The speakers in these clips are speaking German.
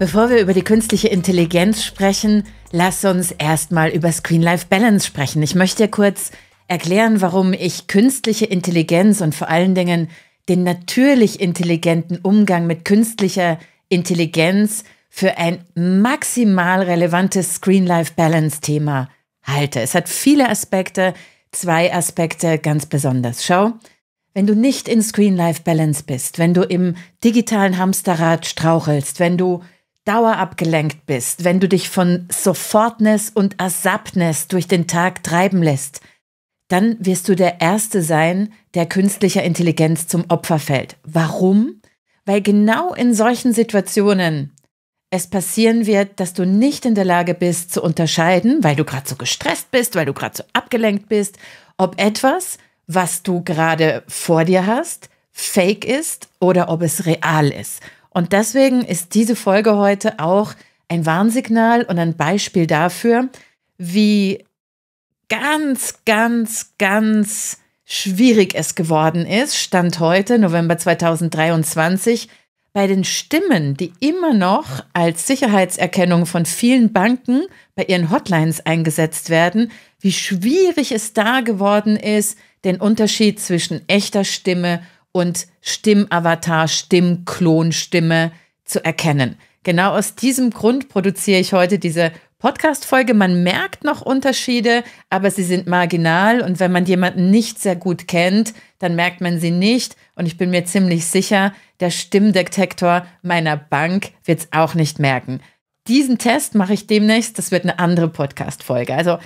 Bevor wir über die künstliche Intelligenz sprechen, lass uns erstmal über Screen-Life-Balance sprechen. Ich möchte kurz erklären, warum ich künstliche Intelligenz und vor allen Dingen den natürlich intelligenten Umgang mit künstlicher Intelligenz für ein maximal relevantes Screen-Life-Balance-Thema halte. Es hat viele Aspekte, zwei Aspekte ganz besonders. Schau, wenn du nicht in Screen-Life-Balance bist, wenn du im digitalen Hamsterrad strauchelst, wenn du dauerabgelenkt bist, wenn du dich von Sofortness und Asaptness durch den Tag treiben lässt, dann wirst du der Erste sein, der künstlicher Intelligenz zum Opfer fällt. Warum? Weil genau in solchen Situationen es passieren wird, dass du nicht in der Lage bist zu unterscheiden, weil du gerade so gestresst bist, weil du gerade so abgelenkt bist, ob etwas, was du gerade vor dir hast, fake ist oder ob es real ist. Und deswegen ist diese Folge heute auch ein Warnsignal und ein Beispiel dafür, wie ganz, ganz, ganz schwierig es geworden ist, Stand heute, November 2023, bei den Stimmen, die immer noch als Sicherheitserkennung von vielen Banken bei ihren Hotlines eingesetzt werden, wie schwierig es da geworden ist, den Unterschied zwischen echter Stimme und Stimmavatar, Stimmklon, Stimme zu erkennen. Genau aus diesem Grund produziere ich heute diese Podcast-Folge. Man merkt noch Unterschiede, aber sie sind marginal. Und wenn man jemanden nicht sehr gut kennt, dann merkt man sie nicht. Und ich bin mir ziemlich sicher, der Stimmdetektor meiner Bank wird es auch nicht merken. Diesen Test mache ich demnächst. Das wird eine andere Podcast-Folge. Also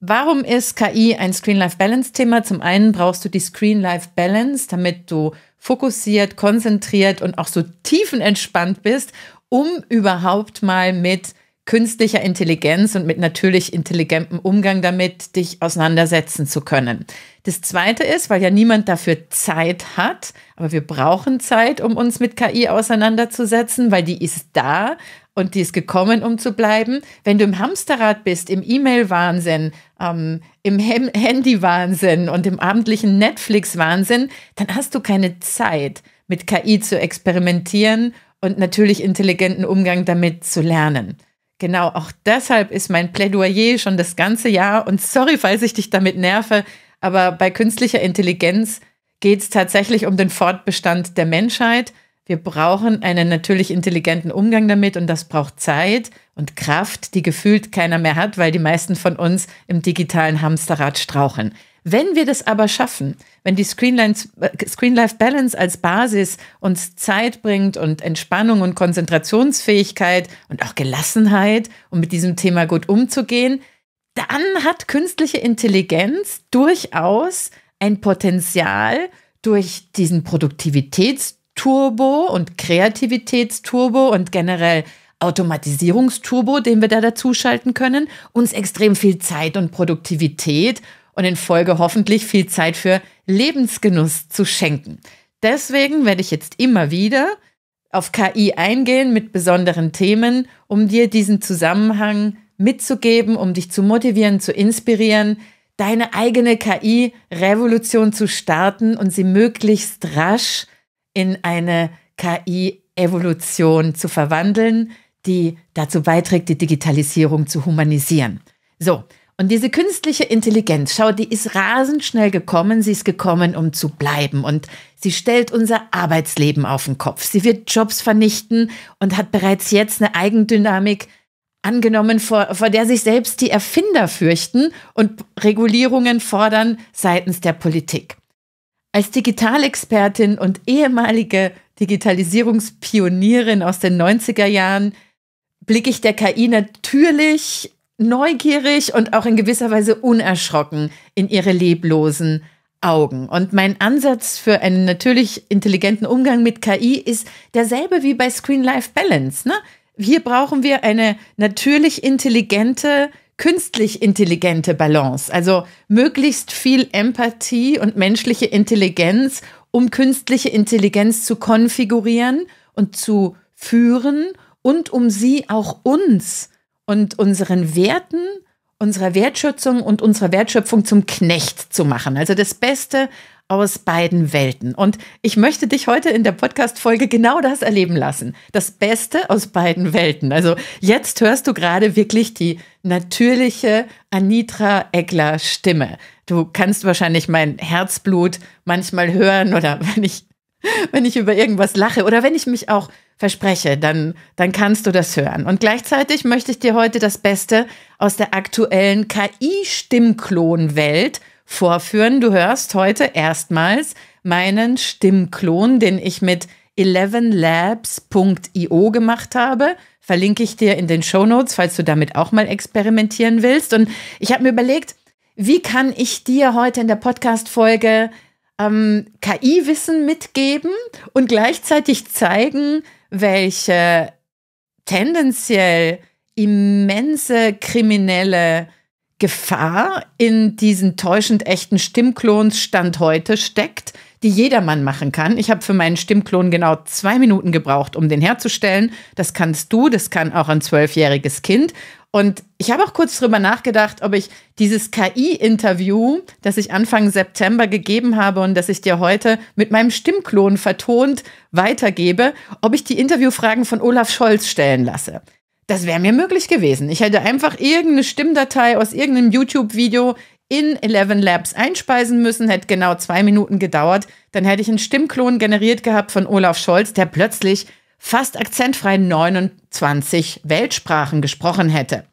Warum ist KI ein Screen-Life-Balance-Thema? Zum einen brauchst du die Screen-Life-Balance, damit du fokussiert, konzentriert und auch so tiefenentspannt bist, um überhaupt mal mit künstlicher Intelligenz und mit natürlich intelligentem Umgang damit, dich auseinandersetzen zu können. Das Zweite ist, weil ja niemand dafür Zeit hat, aber wir brauchen Zeit, um uns mit KI auseinanderzusetzen, weil die ist da und die ist gekommen, um zu bleiben. Wenn du im Hamsterrad bist, im E-Mail-Wahnsinn, ähm, im Hem Handy-Wahnsinn und im abendlichen Netflix-Wahnsinn, dann hast du keine Zeit, mit KI zu experimentieren und natürlich intelligenten Umgang damit zu lernen. Genau, auch deshalb ist mein Plädoyer schon das ganze Jahr und sorry, falls ich dich damit nerve, aber bei künstlicher Intelligenz geht es tatsächlich um den Fortbestand der Menschheit. Wir brauchen einen natürlich intelligenten Umgang damit und das braucht Zeit und Kraft, die gefühlt keiner mehr hat, weil die meisten von uns im digitalen Hamsterrad strauchen. Wenn wir das aber schaffen, wenn die äh, Screen-Life-Balance als Basis uns Zeit bringt und Entspannung und Konzentrationsfähigkeit und auch Gelassenheit, um mit diesem Thema gut umzugehen, dann hat künstliche Intelligenz durchaus ein Potenzial, durch diesen Produktivitätsturbo und Kreativitätsturbo und generell Automatisierungsturbo, den wir da dazuschalten können, uns extrem viel Zeit und Produktivität und in Folge hoffentlich viel Zeit für Lebensgenuss zu schenken. Deswegen werde ich jetzt immer wieder auf KI eingehen mit besonderen Themen, um dir diesen Zusammenhang mitzugeben, um dich zu motivieren, zu inspirieren, deine eigene KI-Revolution zu starten und sie möglichst rasch in eine KI-Evolution zu verwandeln, die dazu beiträgt, die Digitalisierung zu humanisieren. So, und diese künstliche Intelligenz, schau, die ist rasend schnell gekommen. Sie ist gekommen, um zu bleiben. Und sie stellt unser Arbeitsleben auf den Kopf. Sie wird Jobs vernichten und hat bereits jetzt eine Eigendynamik angenommen, vor, vor der sich selbst die Erfinder fürchten und Regulierungen fordern seitens der Politik. Als Digitalexpertin und ehemalige Digitalisierungspionierin aus den 90er Jahren blicke ich der KI natürlich neugierig und auch in gewisser Weise unerschrocken in ihre leblosen Augen. Und mein Ansatz für einen natürlich intelligenten Umgang mit KI ist derselbe wie bei Screen Life Balance. Ne? Hier brauchen wir eine natürlich intelligente, künstlich intelligente Balance. Also möglichst viel Empathie und menschliche Intelligenz, um künstliche Intelligenz zu konfigurieren und zu führen und um sie auch uns und unseren Werten, unserer Wertschätzung und unserer Wertschöpfung zum Knecht zu machen. Also das Beste aus beiden Welten. Und ich möchte dich heute in der Podcast-Folge genau das erleben lassen. Das Beste aus beiden Welten. Also jetzt hörst du gerade wirklich die natürliche Anitra Eckler Stimme. Du kannst wahrscheinlich mein Herzblut manchmal hören oder wenn ich wenn ich über irgendwas lache oder wenn ich mich auch verspreche, dann, dann kannst du das hören. Und gleichzeitig möchte ich dir heute das Beste aus der aktuellen KI-Stimmklon-Welt vorführen. Du hörst heute erstmals meinen Stimmklon, den ich mit 11labs.io gemacht habe. Verlinke ich dir in den Show Notes, falls du damit auch mal experimentieren willst. Und ich habe mir überlegt, wie kann ich dir heute in der Podcast-Folge ähm, KI-Wissen mitgeben und gleichzeitig zeigen, welche tendenziell immense kriminelle Gefahr in diesen täuschend echten Stimmklons Stand heute steckt, die jedermann machen kann. Ich habe für meinen Stimmklon genau zwei Minuten gebraucht, um den herzustellen. Das kannst du, das kann auch ein zwölfjähriges Kind. Und ich habe auch kurz drüber nachgedacht, ob ich dieses KI-Interview, das ich Anfang September gegeben habe und das ich dir heute mit meinem Stimmklon vertont weitergebe, ob ich die Interviewfragen von Olaf Scholz stellen lasse. Das wäre mir möglich gewesen. Ich hätte einfach irgendeine Stimmdatei aus irgendeinem YouTube-Video in 11 Labs einspeisen müssen, hätte genau zwei Minuten gedauert. Dann hätte ich einen Stimmklon generiert gehabt von Olaf Scholz, der plötzlich fast akzentfrei 29 Weltsprachen gesprochen hätte.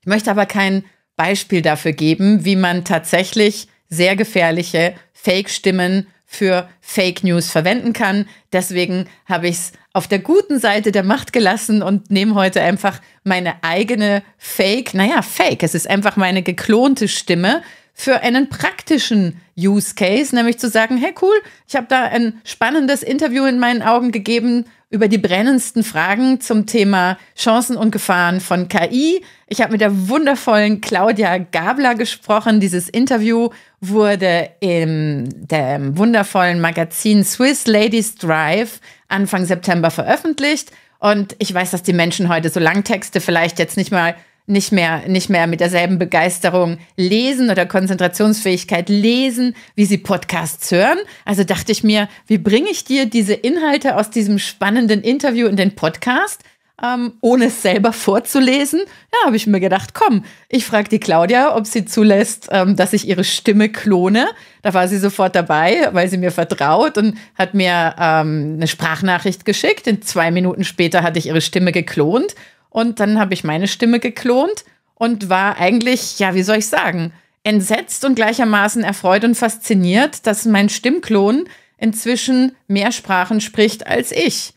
Ich möchte aber kein Beispiel dafür geben, wie man tatsächlich sehr gefährliche Fake-Stimmen für Fake News verwenden kann. Deswegen habe ich es auf der guten Seite der Macht gelassen und nehme heute einfach meine eigene Fake, naja, Fake, es ist einfach meine geklonte Stimme, für einen praktischen Use Case, nämlich zu sagen, hey cool, ich habe da ein spannendes Interview in meinen Augen gegeben über die brennendsten Fragen zum Thema Chancen und Gefahren von KI. Ich habe mit der wundervollen Claudia Gabler gesprochen. Dieses Interview wurde im dem wundervollen Magazin Swiss Ladies Drive Anfang September veröffentlicht. Und ich weiß, dass die Menschen heute so Langtexte vielleicht jetzt nicht mal nicht mehr, nicht mehr mit derselben Begeisterung lesen oder Konzentrationsfähigkeit lesen, wie sie Podcasts hören. Also dachte ich mir, wie bringe ich dir diese Inhalte aus diesem spannenden Interview in den Podcast? Ähm, ohne es selber vorzulesen, ja, habe ich mir gedacht, komm, ich frage die Claudia, ob sie zulässt, ähm, dass ich ihre Stimme klone. Da war sie sofort dabei, weil sie mir vertraut und hat mir ähm, eine Sprachnachricht geschickt. In zwei Minuten später hatte ich ihre Stimme geklont und dann habe ich meine Stimme geklont und war eigentlich, ja, wie soll ich sagen, entsetzt und gleichermaßen erfreut und fasziniert, dass mein Stimmklon inzwischen mehr Sprachen spricht als ich.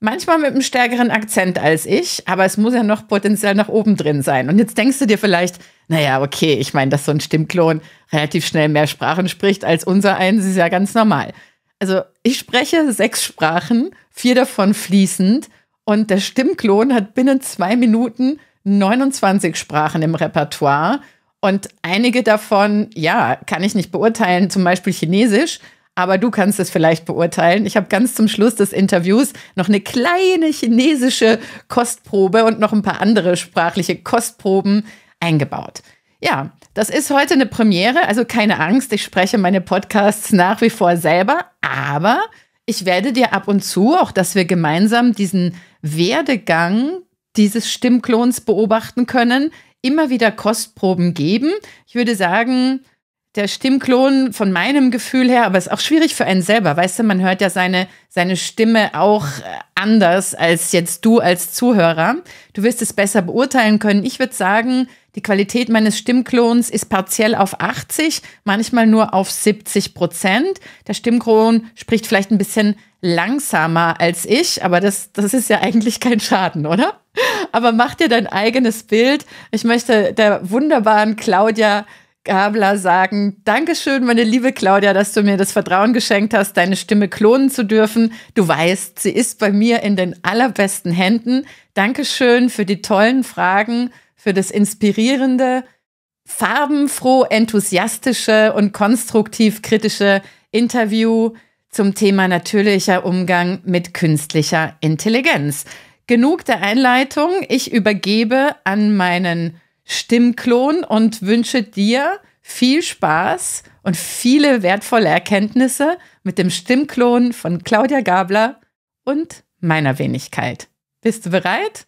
Manchmal mit einem stärkeren Akzent als ich, aber es muss ja noch potenziell nach oben drin sein. Und jetzt denkst du dir vielleicht, naja, okay, ich meine, dass so ein Stimmklon relativ schnell mehr Sprachen spricht als unser eins, ist ja ganz normal. Also ich spreche sechs Sprachen, vier davon fließend und der Stimmklon hat binnen zwei Minuten 29 Sprachen im Repertoire. Und einige davon, ja, kann ich nicht beurteilen, zum Beispiel Chinesisch, aber du kannst es vielleicht beurteilen. Ich habe ganz zum Schluss des Interviews noch eine kleine chinesische Kostprobe und noch ein paar andere sprachliche Kostproben eingebaut. Ja, das ist heute eine Premiere, also keine Angst, ich spreche meine Podcasts nach wie vor selber, aber ich werde dir ab und zu, auch dass wir gemeinsam diesen Werdegang dieses Stimmklons beobachten können, immer wieder Kostproben geben. Ich würde sagen, der Stimmklon von meinem Gefühl her, aber ist auch schwierig für einen selber. Weißt du, man hört ja seine, seine Stimme auch äh, anders als jetzt du als Zuhörer. Du wirst es besser beurteilen können. Ich würde sagen, die Qualität meines Stimmklons ist partiell auf 80, manchmal nur auf 70 Prozent. Der Stimmklon spricht vielleicht ein bisschen langsamer als ich, aber das, das ist ja eigentlich kein Schaden, oder? Aber mach dir dein eigenes Bild. Ich möchte der wunderbaren Claudia Gabler sagen, Dankeschön, meine liebe Claudia, dass du mir das Vertrauen geschenkt hast, deine Stimme klonen zu dürfen. Du weißt, sie ist bei mir in den allerbesten Händen. Dankeschön für die tollen Fragen für das inspirierende, farbenfroh, enthusiastische und konstruktiv kritische Interview zum Thema natürlicher Umgang mit künstlicher Intelligenz. Genug der Einleitung. Ich übergebe an meinen Stimmklon und wünsche dir viel Spaß und viele wertvolle Erkenntnisse mit dem Stimmklon von Claudia Gabler und meiner Wenigkeit. Bist du bereit?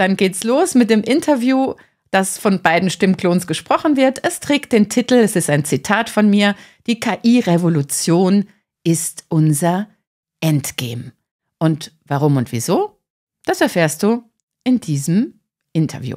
Dann geht's los mit dem Interview, das von beiden Stimmklons gesprochen wird. Es trägt den Titel, es ist ein Zitat von mir, die KI-Revolution ist unser Endgame. Und warum und wieso? Das erfährst du in diesem Interview.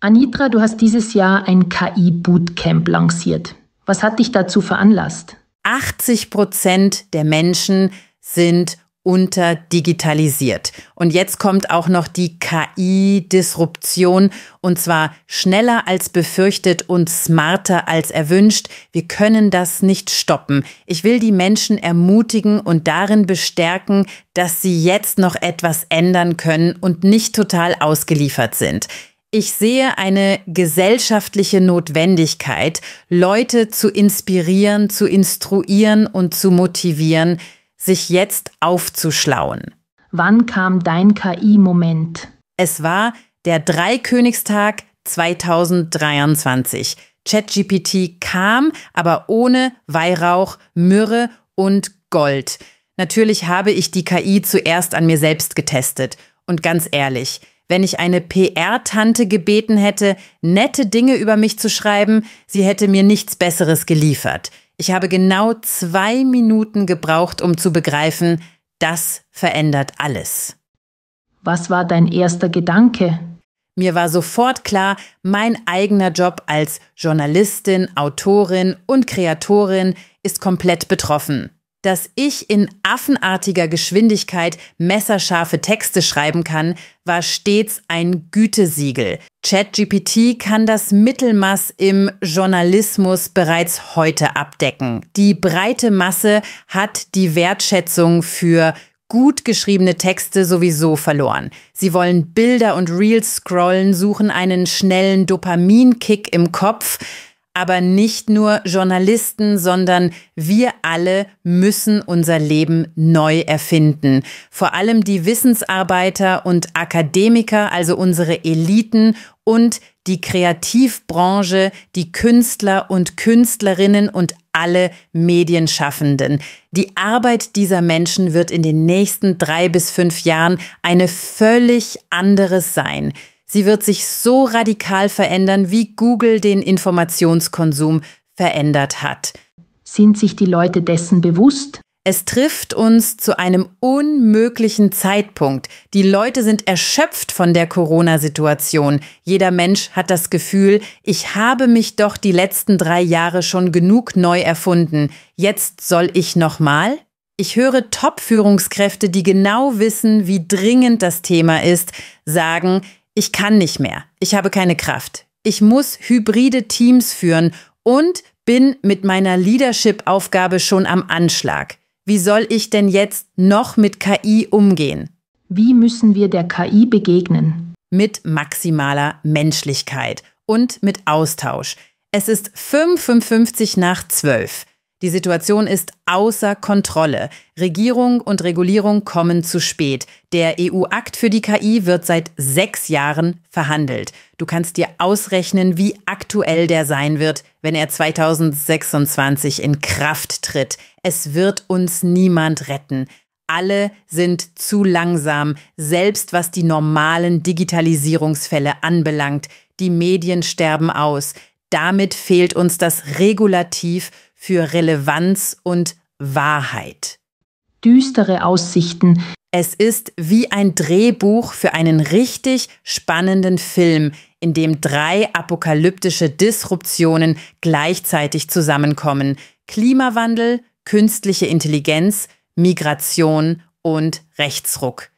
Anitra, du hast dieses Jahr ein KI-Bootcamp lanciert. Was hat dich dazu veranlasst? 80 Prozent der Menschen sind unterdigitalisiert. Und jetzt kommt auch noch die KI-Disruption und zwar schneller als befürchtet und smarter als erwünscht. Wir können das nicht stoppen. Ich will die Menschen ermutigen und darin bestärken, dass sie jetzt noch etwas ändern können und nicht total ausgeliefert sind. Ich sehe eine gesellschaftliche Notwendigkeit, Leute zu inspirieren, zu instruieren und zu motivieren, sich jetzt aufzuschlauen. Wann kam dein KI-Moment? Es war der Dreikönigstag 2023. ChatGPT kam, aber ohne Weihrauch, Myrrhe und Gold. Natürlich habe ich die KI zuerst an mir selbst getestet. Und ganz ehrlich, wenn ich eine PR-Tante gebeten hätte, nette Dinge über mich zu schreiben, sie hätte mir nichts Besseres geliefert. Ich habe genau zwei Minuten gebraucht, um zu begreifen, das verändert alles. Was war dein erster Gedanke? Mir war sofort klar, mein eigener Job als Journalistin, Autorin und Kreatorin ist komplett betroffen dass ich in affenartiger Geschwindigkeit messerscharfe Texte schreiben kann, war stets ein Gütesiegel. ChatGPT kann das Mittelmaß im Journalismus bereits heute abdecken. Die breite Masse hat die Wertschätzung für gut geschriebene Texte sowieso verloren. Sie wollen Bilder und Reels scrollen, suchen einen schnellen Dopaminkick im Kopf aber nicht nur Journalisten, sondern wir alle müssen unser Leben neu erfinden. Vor allem die Wissensarbeiter und Akademiker, also unsere Eliten und die Kreativbranche, die Künstler und Künstlerinnen und alle Medienschaffenden. Die Arbeit dieser Menschen wird in den nächsten drei bis fünf Jahren eine völlig anderes sein. Sie wird sich so radikal verändern, wie Google den Informationskonsum verändert hat. Sind sich die Leute dessen bewusst? Es trifft uns zu einem unmöglichen Zeitpunkt. Die Leute sind erschöpft von der Corona-Situation. Jeder Mensch hat das Gefühl, ich habe mich doch die letzten drei Jahre schon genug neu erfunden. Jetzt soll ich nochmal? Ich höre Top-Führungskräfte, die genau wissen, wie dringend das Thema ist, sagen, ich kann nicht mehr. Ich habe keine Kraft. Ich muss hybride Teams führen und bin mit meiner Leadership-Aufgabe schon am Anschlag. Wie soll ich denn jetzt noch mit KI umgehen? Wie müssen wir der KI begegnen? Mit maximaler Menschlichkeit und mit Austausch. Es ist 5.55 nach 12. Die Situation ist außer Kontrolle. Regierung und Regulierung kommen zu spät. Der EU-Akt für die KI wird seit sechs Jahren verhandelt. Du kannst dir ausrechnen, wie aktuell der sein wird, wenn er 2026 in Kraft tritt. Es wird uns niemand retten. Alle sind zu langsam, selbst was die normalen Digitalisierungsfälle anbelangt. Die Medien sterben aus. Damit fehlt uns das Regulativ für Relevanz und Wahrheit. Düstere Aussichten. Es ist wie ein Drehbuch für einen richtig spannenden Film, in dem drei apokalyptische Disruptionen gleichzeitig zusammenkommen. Klimawandel, künstliche Intelligenz, Migration und Rechtsruck.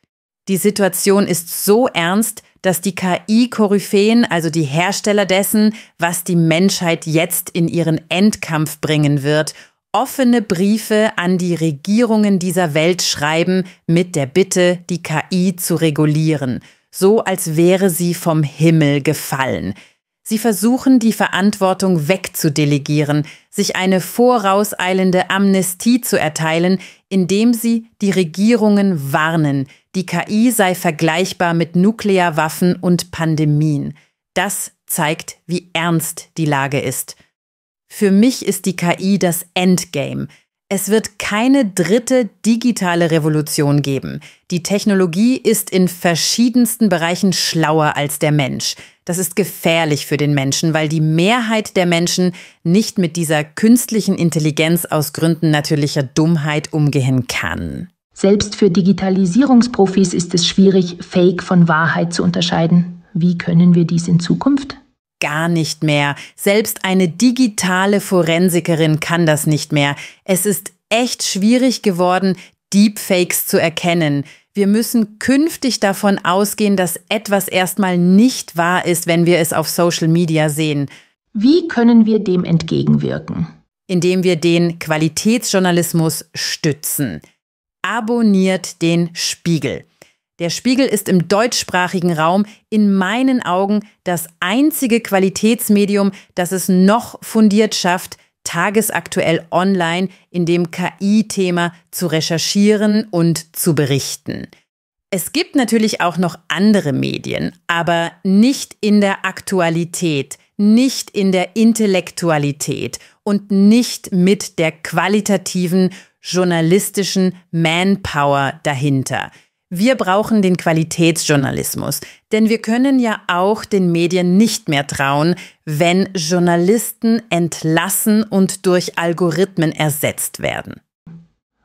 Die Situation ist so ernst, dass die KI-Koryphäen, also die Hersteller dessen, was die Menschheit jetzt in ihren Endkampf bringen wird, offene Briefe an die Regierungen dieser Welt schreiben mit der Bitte, die KI zu regulieren, so als wäre sie vom Himmel gefallen. Sie versuchen, die Verantwortung wegzudelegieren, sich eine vorauseilende Amnestie zu erteilen, indem sie die Regierungen warnen, die KI sei vergleichbar mit Nuklearwaffen und Pandemien. Das zeigt, wie ernst die Lage ist. Für mich ist die KI das Endgame. Es wird keine dritte digitale Revolution geben. Die Technologie ist in verschiedensten Bereichen schlauer als der Mensch. Das ist gefährlich für den Menschen, weil die Mehrheit der Menschen nicht mit dieser künstlichen Intelligenz aus Gründen natürlicher Dummheit umgehen kann. Selbst für Digitalisierungsprofis ist es schwierig, Fake von Wahrheit zu unterscheiden. Wie können wir dies in Zukunft? Gar nicht mehr. Selbst eine digitale Forensikerin kann das nicht mehr. Es ist echt schwierig geworden, Deepfakes zu erkennen. Wir müssen künftig davon ausgehen, dass etwas erstmal nicht wahr ist, wenn wir es auf Social Media sehen. Wie können wir dem entgegenwirken? Indem wir den Qualitätsjournalismus stützen. Abonniert den Spiegel. Der Spiegel ist im deutschsprachigen Raum in meinen Augen das einzige Qualitätsmedium, das es noch fundiert schafft, tagesaktuell online in dem KI-Thema zu recherchieren und zu berichten. Es gibt natürlich auch noch andere Medien, aber nicht in der Aktualität, nicht in der Intellektualität und nicht mit der qualitativen journalistischen Manpower dahinter. Wir brauchen den Qualitätsjournalismus, denn wir können ja auch den Medien nicht mehr trauen, wenn Journalisten entlassen und durch Algorithmen ersetzt werden.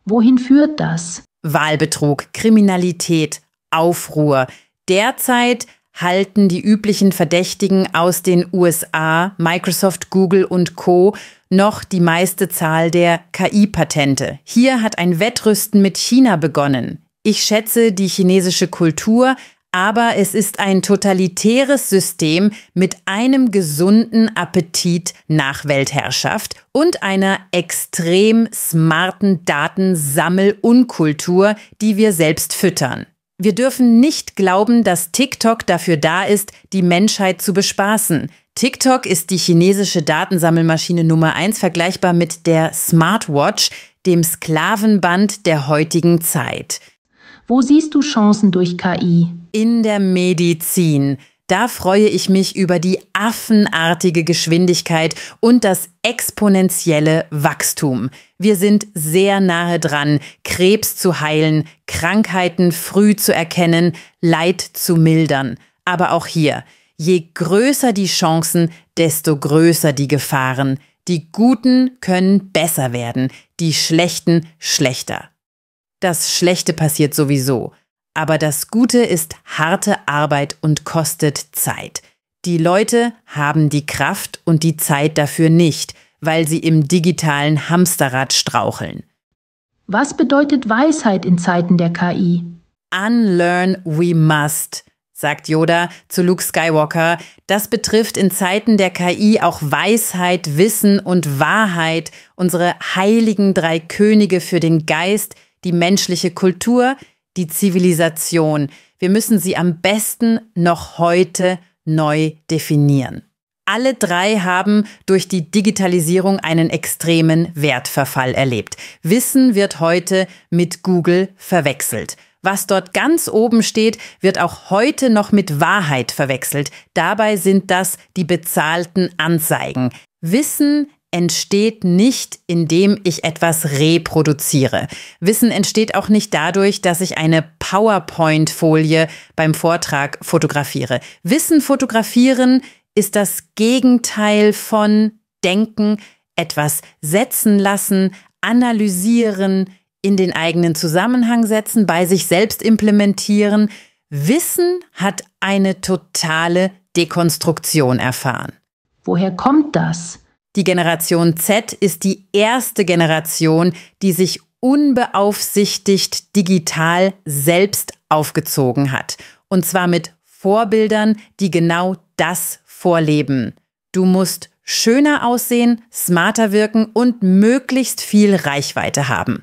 Wohin führt das? Wahlbetrug, Kriminalität, Aufruhr. Derzeit halten die üblichen Verdächtigen aus den USA, Microsoft, Google und Co noch die meiste Zahl der KI-Patente. Hier hat ein Wettrüsten mit China begonnen. Ich schätze die chinesische Kultur, aber es ist ein totalitäres System mit einem gesunden Appetit nach Weltherrschaft und einer extrem smarten Datensammelunkultur, die wir selbst füttern. Wir dürfen nicht glauben, dass TikTok dafür da ist, die Menschheit zu bespaßen. TikTok ist die chinesische Datensammelmaschine Nummer eins vergleichbar mit der Smartwatch, dem Sklavenband der heutigen Zeit. Wo siehst du Chancen durch KI? In der Medizin. Da freue ich mich über die affenartige Geschwindigkeit und das exponentielle Wachstum. Wir sind sehr nahe dran, Krebs zu heilen, Krankheiten früh zu erkennen, Leid zu mildern. Aber auch hier, je größer die Chancen, desto größer die Gefahren. Die Guten können besser werden, die Schlechten schlechter. Das Schlechte passiert sowieso. Aber das Gute ist harte Arbeit und kostet Zeit. Die Leute haben die Kraft und die Zeit dafür nicht, weil sie im digitalen Hamsterrad straucheln. Was bedeutet Weisheit in Zeiten der KI? Unlearn we must, sagt Yoda zu Luke Skywalker. Das betrifft in Zeiten der KI auch Weisheit, Wissen und Wahrheit, unsere heiligen drei Könige für den Geist, die menschliche Kultur, die Zivilisation. Wir müssen sie am besten noch heute neu definieren. Alle drei haben durch die Digitalisierung einen extremen Wertverfall erlebt. Wissen wird heute mit Google verwechselt. Was dort ganz oben steht, wird auch heute noch mit Wahrheit verwechselt. Dabei sind das die bezahlten Anzeigen. Wissen entsteht nicht, indem ich etwas reproduziere. Wissen entsteht auch nicht dadurch, dass ich eine PowerPoint-Folie beim Vortrag fotografiere. Wissen fotografieren ist das Gegenteil von Denken, etwas setzen lassen, analysieren, in den eigenen Zusammenhang setzen, bei sich selbst implementieren. Wissen hat eine totale Dekonstruktion erfahren. Woher kommt das? Die Generation Z ist die erste Generation, die sich unbeaufsichtigt digital selbst aufgezogen hat. Und zwar mit Vorbildern, die genau das vorleben. Du musst schöner aussehen, smarter wirken und möglichst viel Reichweite haben.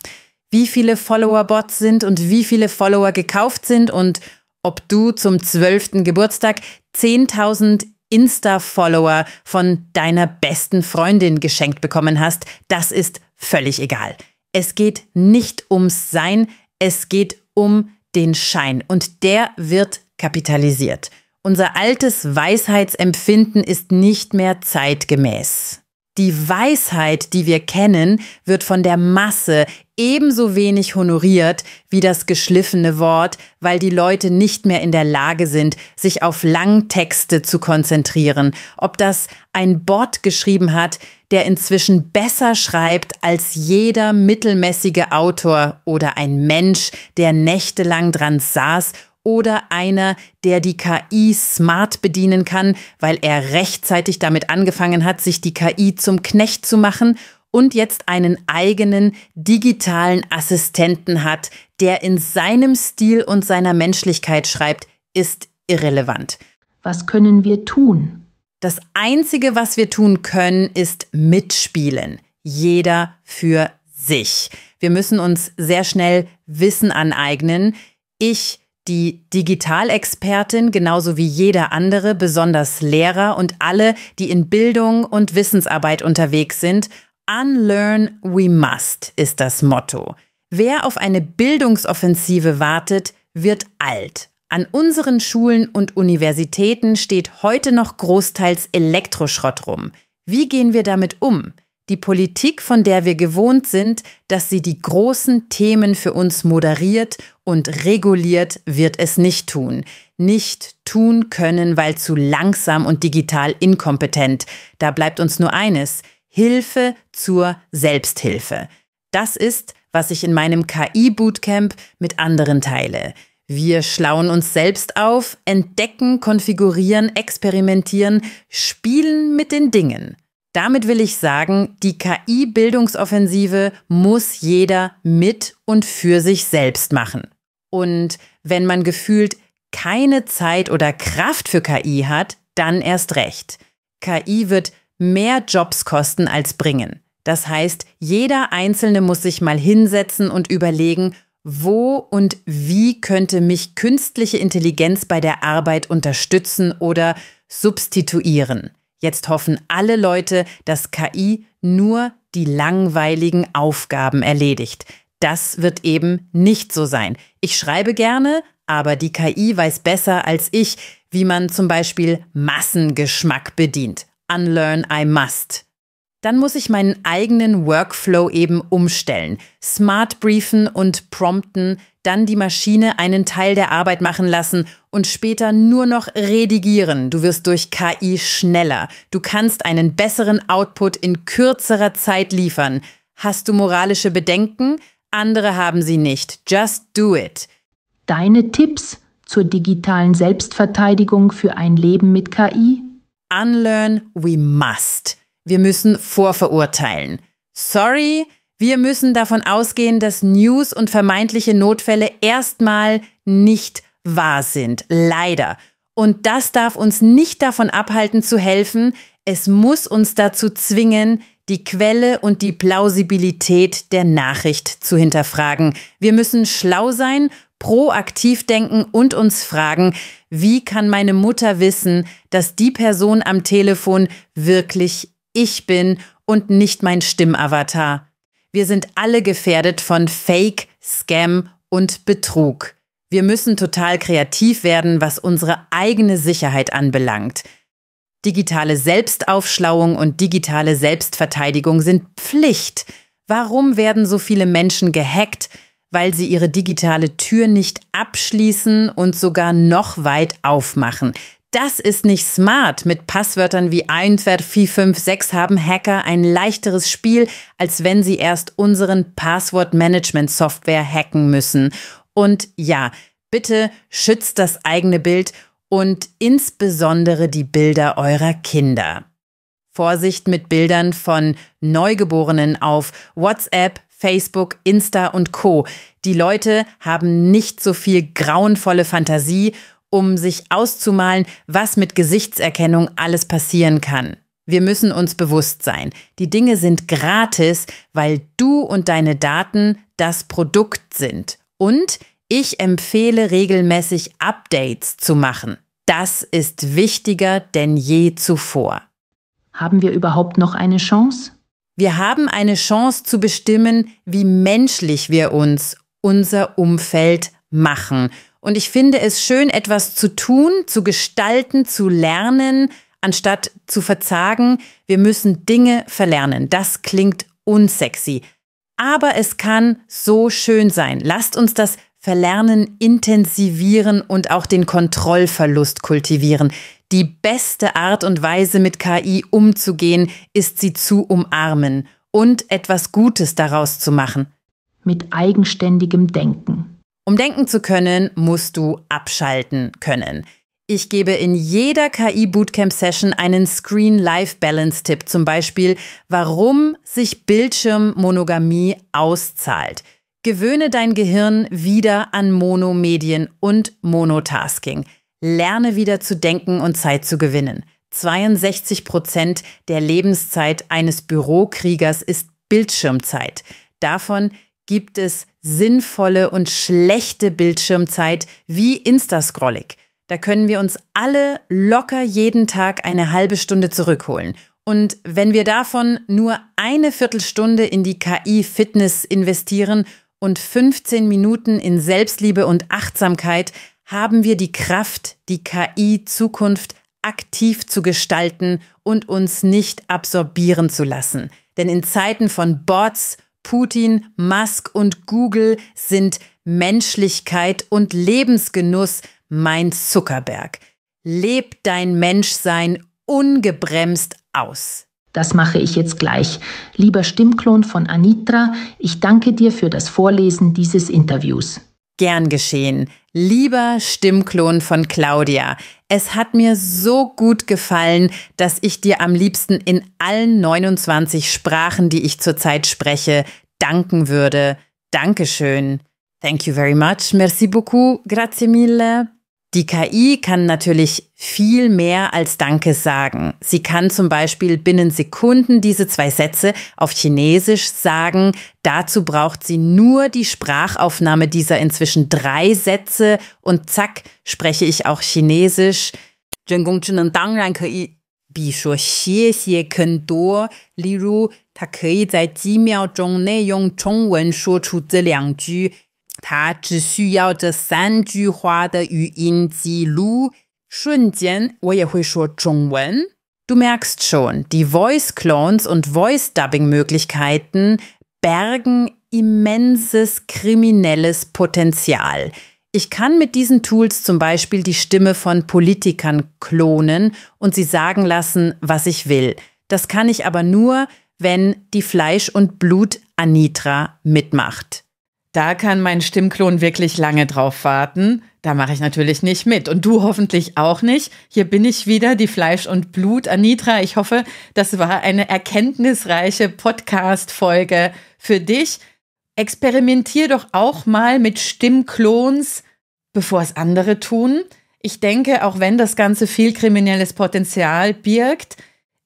Wie viele Follower-Bots sind und wie viele Follower gekauft sind und ob du zum 12. Geburtstag 10.000 Insta-Follower von deiner besten Freundin geschenkt bekommen hast, das ist völlig egal. Es geht nicht ums Sein, es geht um den Schein und der wird kapitalisiert. Unser altes Weisheitsempfinden ist nicht mehr zeitgemäß. Die Weisheit, die wir kennen, wird von der Masse ebenso wenig honoriert wie das geschliffene Wort, weil die Leute nicht mehr in der Lage sind, sich auf Langtexte zu konzentrieren. Ob das ein Bot geschrieben hat, der inzwischen besser schreibt als jeder mittelmäßige Autor oder ein Mensch, der nächtelang dran saß oder einer, der die KI smart bedienen kann, weil er rechtzeitig damit angefangen hat, sich die KI zum Knecht zu machen und jetzt einen eigenen digitalen Assistenten hat, der in seinem Stil und seiner Menschlichkeit schreibt, ist irrelevant. Was können wir tun? Das Einzige, was wir tun können, ist mitspielen. Jeder für sich. Wir müssen uns sehr schnell Wissen aneignen. Ich die Digitalexpertin genauso wie jeder andere, besonders Lehrer und alle, die in Bildung und Wissensarbeit unterwegs sind. Unlearn we must ist das Motto. Wer auf eine Bildungsoffensive wartet, wird alt. An unseren Schulen und Universitäten steht heute noch großteils Elektroschrott rum. Wie gehen wir damit um? Die Politik, von der wir gewohnt sind, dass sie die großen Themen für uns moderiert und reguliert, wird es nicht tun. Nicht tun können, weil zu langsam und digital inkompetent. Da bleibt uns nur eines. Hilfe zur Selbsthilfe. Das ist, was ich in meinem KI-Bootcamp mit anderen teile. Wir schlauen uns selbst auf, entdecken, konfigurieren, experimentieren, spielen mit den Dingen. Damit will ich sagen, die KI-Bildungsoffensive muss jeder mit und für sich selbst machen. Und wenn man gefühlt keine Zeit oder Kraft für KI hat, dann erst recht. KI wird mehr Jobs kosten als bringen. Das heißt, jeder Einzelne muss sich mal hinsetzen und überlegen, wo und wie könnte mich künstliche Intelligenz bei der Arbeit unterstützen oder substituieren. Jetzt hoffen alle Leute, dass KI nur die langweiligen Aufgaben erledigt. Das wird eben nicht so sein. Ich schreibe gerne, aber die KI weiß besser als ich, wie man zum Beispiel Massengeschmack bedient. Unlearn I must. Dann muss ich meinen eigenen Workflow eben umstellen, smart briefen und prompten, dann die Maschine einen Teil der Arbeit machen lassen und später nur noch redigieren. Du wirst durch KI schneller. Du kannst einen besseren Output in kürzerer Zeit liefern. Hast du moralische Bedenken? Andere haben sie nicht. Just do it. Deine Tipps zur digitalen Selbstverteidigung für ein Leben mit KI? Unlearn we must. Wir müssen vorverurteilen. Sorry, wir müssen davon ausgehen, dass News und vermeintliche Notfälle erstmal nicht wahr sind. Leider. Und das darf uns nicht davon abhalten zu helfen. Es muss uns dazu zwingen, die Quelle und die Plausibilität der Nachricht zu hinterfragen. Wir müssen schlau sein, proaktiv denken und uns fragen, wie kann meine Mutter wissen, dass die Person am Telefon wirklich ich bin und nicht mein Stimmavatar? Wir sind alle gefährdet von Fake, Scam und Betrug. Wir müssen total kreativ werden, was unsere eigene Sicherheit anbelangt. Digitale Selbstaufschlauung und digitale Selbstverteidigung sind Pflicht. Warum werden so viele Menschen gehackt? Weil sie ihre digitale Tür nicht abschließen und sogar noch weit aufmachen. Das ist nicht smart. Mit Passwörtern wie 1, 4, 5, 6 haben Hacker ein leichteres Spiel, als wenn sie erst unseren Passwort-Management-Software hacken müssen. Und ja, bitte schützt das eigene Bild und insbesondere die Bilder eurer Kinder. Vorsicht mit Bildern von Neugeborenen auf WhatsApp, Facebook, Insta und Co. Die Leute haben nicht so viel grauenvolle Fantasie um sich auszumalen, was mit Gesichtserkennung alles passieren kann. Wir müssen uns bewusst sein, die Dinge sind gratis, weil du und deine Daten das Produkt sind. Und ich empfehle regelmäßig Updates zu machen. Das ist wichtiger denn je zuvor. Haben wir überhaupt noch eine Chance? Wir haben eine Chance zu bestimmen, wie menschlich wir uns, unser Umfeld machen und ich finde es schön, etwas zu tun, zu gestalten, zu lernen, anstatt zu verzagen. Wir müssen Dinge verlernen. Das klingt unsexy. Aber es kann so schön sein. Lasst uns das Verlernen intensivieren und auch den Kontrollverlust kultivieren. Die beste Art und Weise, mit KI umzugehen, ist sie zu umarmen und etwas Gutes daraus zu machen. Mit eigenständigem Denken. Um denken zu können, musst du abschalten können. Ich gebe in jeder KI Bootcamp Session einen Screen-Life-Balance-Tipp, zum Beispiel, warum sich Bildschirmmonogamie auszahlt. Gewöhne dein Gehirn wieder an Monomedien und Monotasking. Lerne wieder zu denken und Zeit zu gewinnen. 62 Prozent der Lebenszeit eines Bürokriegers ist Bildschirmzeit. Davon gibt es sinnvolle und schlechte Bildschirmzeit wie Instascrollig. Da können wir uns alle locker jeden Tag eine halbe Stunde zurückholen. Und wenn wir davon nur eine Viertelstunde in die KI-Fitness investieren und 15 Minuten in Selbstliebe und Achtsamkeit, haben wir die Kraft, die KI-Zukunft aktiv zu gestalten und uns nicht absorbieren zu lassen. Denn in Zeiten von Bots Putin, Musk und Google sind Menschlichkeit und Lebensgenuss, mein Zuckerberg. Leb dein Menschsein ungebremst aus. Das mache ich jetzt gleich. Lieber Stimmklon von Anitra, ich danke dir für das Vorlesen dieses Interviews. Gern geschehen. Lieber Stimmklon von Claudia, es hat mir so gut gefallen, dass ich dir am liebsten in allen 29 Sprachen, die ich zurzeit spreche, danken würde. Dankeschön. Thank you very much. Merci beaucoup. Grazie mille. Die KI kann natürlich viel mehr als Danke sagen. Sie kann zum Beispiel binnen Sekunden diese zwei Sätze auf Chinesisch sagen. Dazu braucht sie nur die Sprachaufnahme dieser inzwischen drei Sätze und zack, spreche ich auch Chinesisch. 人工智能当然可以，比说谢谢更多。例如，它可以在几秒钟内用中文说出这两句他只需要这三句话的语音记录，瞬间我也会说中文。Du merkst schon, die Voice Clones und Voice Dubbing Möglichkeiten bergen immenses kriminelles Potenzial. Ich kann mit diesen Tools zum Beispiel die Stimme von Politikern klonen und sie sagen lassen, was ich will. Das kann ich aber nur, wenn die Fleisch und Blut Anitra mitmacht. Da kann mein Stimmklon wirklich lange drauf warten. Da mache ich natürlich nicht mit. Und du hoffentlich auch nicht. Hier bin ich wieder, die Fleisch und Blut. Anitra, ich hoffe, das war eine erkenntnisreiche Podcast-Folge für dich. Experimentier doch auch mal mit Stimmklons, bevor es andere tun. Ich denke, auch wenn das Ganze viel kriminelles Potenzial birgt,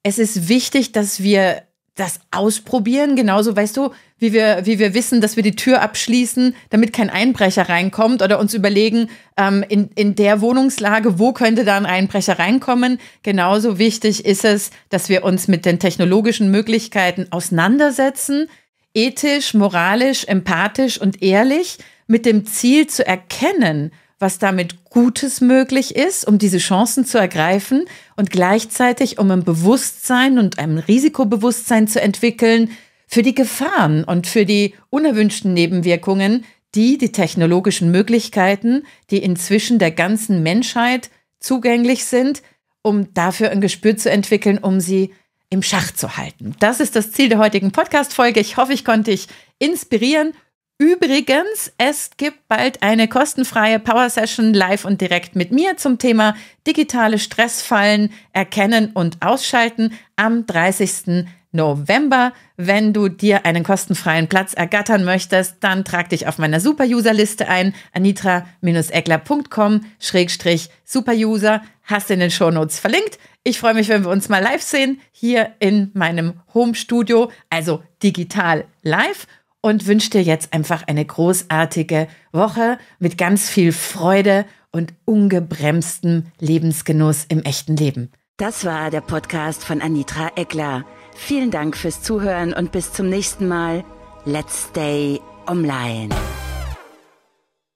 es ist wichtig, dass wir das ausprobieren. Genauso, weißt du, wie wir, wie wir wissen, dass wir die Tür abschließen, damit kein Einbrecher reinkommt oder uns überlegen, ähm, in, in der Wohnungslage, wo könnte da ein Einbrecher reinkommen. Genauso wichtig ist es, dass wir uns mit den technologischen Möglichkeiten auseinandersetzen, ethisch, moralisch, empathisch und ehrlich, mit dem Ziel zu erkennen, was damit Gutes möglich ist, um diese Chancen zu ergreifen und gleichzeitig um ein Bewusstsein und ein Risikobewusstsein zu entwickeln, für die Gefahren und für die unerwünschten Nebenwirkungen, die die technologischen Möglichkeiten, die inzwischen der ganzen Menschheit zugänglich sind, um dafür ein Gespür zu entwickeln, um sie im Schach zu halten. Das ist das Ziel der heutigen Podcast-Folge. Ich hoffe, ich konnte dich inspirieren. Übrigens, es gibt bald eine kostenfreie Power-Session live und direkt mit mir zum Thema digitale Stressfallen erkennen und ausschalten am 30. November. Wenn du dir einen kostenfreien Platz ergattern möchtest, dann trag dich auf meiner Super-User-Liste ein, anitra-eckler.com-superuser, hast du in den Shownotes verlinkt. Ich freue mich, wenn wir uns mal live sehen, hier in meinem Home-Studio, also digital live und wünsche dir jetzt einfach eine großartige Woche mit ganz viel Freude und ungebremstem Lebensgenuss im echten Leben. Das war der Podcast von Anitra Eckler. Vielen Dank fürs Zuhören und bis zum nächsten Mal. Let's Stay Online.